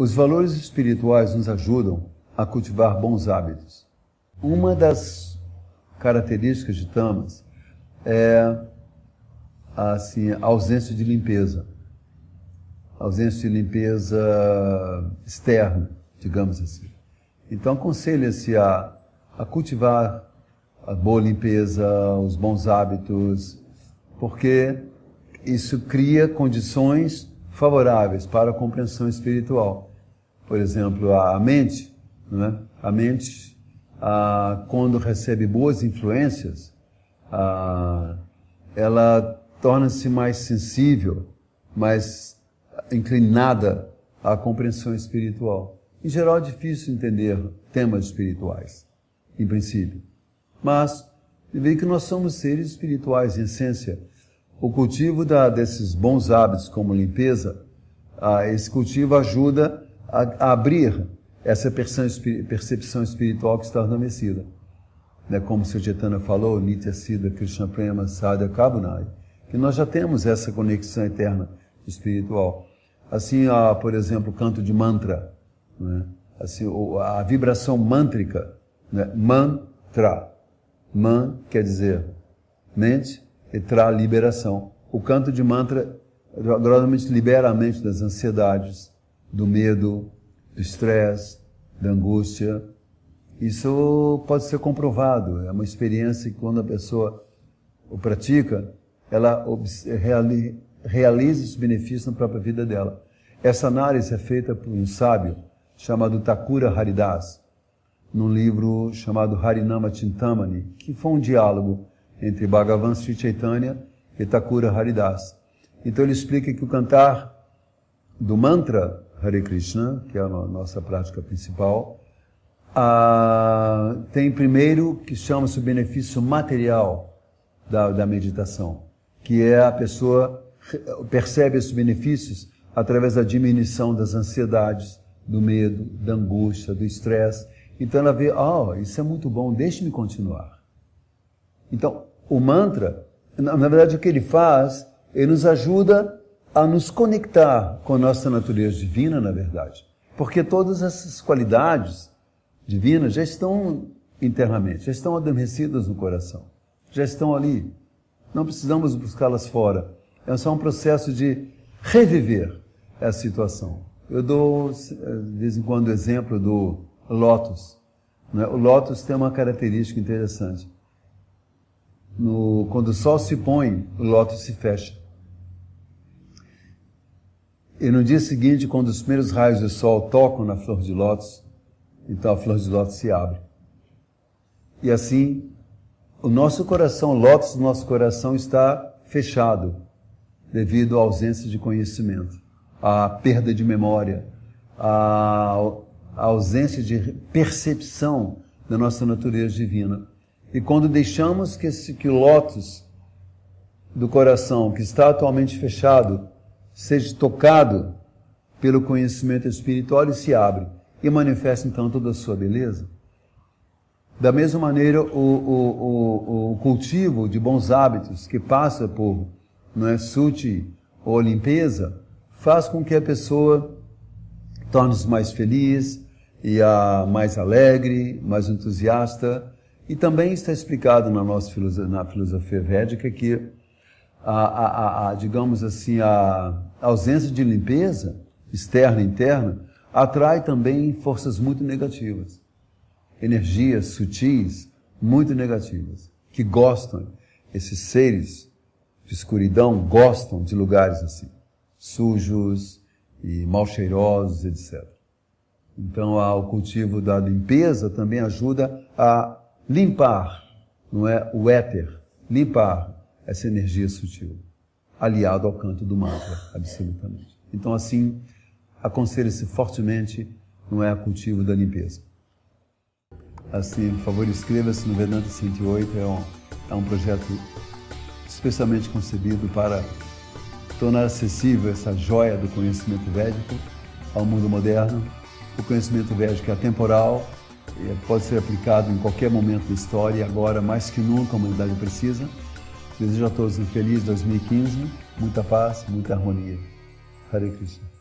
Os valores espirituais nos ajudam a cultivar bons hábitos. Uma das características de tamas é assim, a ausência de limpeza. A ausência de limpeza externa, digamos assim. Então aconselha-se a, a cultivar a boa limpeza, os bons hábitos, porque isso cria condições favoráveis para a compreensão espiritual. Por exemplo, a mente, né? a mente, a, quando recebe boas influências, a, ela torna-se mais sensível, mais inclinada à compreensão espiritual. Em geral, é difícil entender temas espirituais, em princípio. Mas, vê que nós somos seres espirituais em essência o cultivo da, desses bons hábitos, como limpeza, ah, esse cultivo ajuda a, a abrir essa percepção espiritual que está adormecida. Né? Como o Jetana falou, Nitya Siddha Krishna Prema Sadhya Kabunai, que nós já temos essa conexão eterna espiritual. Assim, ah, por exemplo, o canto de mantra, né? assim, a vibração mântrica, né? mantra. Man quer dizer mente, e traz liberação. O canto de mantra gradualmente libera a mente das ansiedades, do medo, do estresse, da angústia. Isso pode ser comprovado. É uma experiência que quando a pessoa o pratica, ela realiza os benefícios na própria vida dela. Essa análise é feita por um sábio chamado Takura Haridas, num livro chamado Harinama Chintamani, que foi um diálogo entre Bhagavan Sri Chaitanya e Thakura Haridas. Então ele explica que o cantar do mantra Hare Krishna, que é a nossa prática principal, ah, tem primeiro que chama-se o benefício material da, da meditação, que é a pessoa percebe esses benefícios através da diminuição das ansiedades, do medo, da angústia, do estresse. Então ela vê, oh, isso é muito bom, deixe-me continuar. Então, o mantra, na, na verdade, o que ele faz, ele nos ajuda a nos conectar com a nossa natureza divina, na verdade. Porque todas essas qualidades divinas já estão internamente, já estão adormecidas no coração, já estão ali. Não precisamos buscá-las fora. É só um processo de reviver essa situação. Eu dou, eh, de vez em quando, o exemplo do lótus. Né? O lótus tem uma característica interessante no, quando o sol se põe, o loto se fecha. E no dia seguinte, quando os primeiros raios do sol tocam na flor de lótus, então a flor de lótus se abre. E assim, o nosso coração, o lótus do nosso coração está fechado devido à ausência de conhecimento, à perda de memória, à ausência de percepção da nossa natureza divina. E quando deixamos que esse que o lótus do coração, que está atualmente fechado, seja tocado pelo conhecimento espiritual, ele se abre e manifesta então toda a sua beleza. Da mesma maneira, o, o, o, o cultivo de bons hábitos, que passa por não é, suti ou limpeza, faz com que a pessoa torne-se mais feliz, e a mais alegre, mais entusiasta, e também está explicado na nossa filosofia, na filosofia védica que a, a, a, digamos assim, a ausência de limpeza externa e interna atrai também forças muito negativas, energias sutis muito negativas, que gostam, esses seres de escuridão gostam de lugares assim, sujos e mal cheirosos, etc. Então, o cultivo da limpeza também ajuda a limpar, não é o éter, limpar essa energia sutil, aliado ao canto do mantra, absolutamente. Então, assim, aconselha-se fortemente, não é, a cultivo da limpeza. Assim, por favor, inscreva-se no Vedanta 108, é um, é um projeto especialmente concebido para tornar acessível essa joia do conhecimento védico ao mundo moderno. O conhecimento védico é atemporal, é, pode ser aplicado em qualquer momento da história e agora, mais que nunca, a humanidade precisa. Desejo a todos um feliz 2015, muita paz, muita harmonia. Hare Krishna.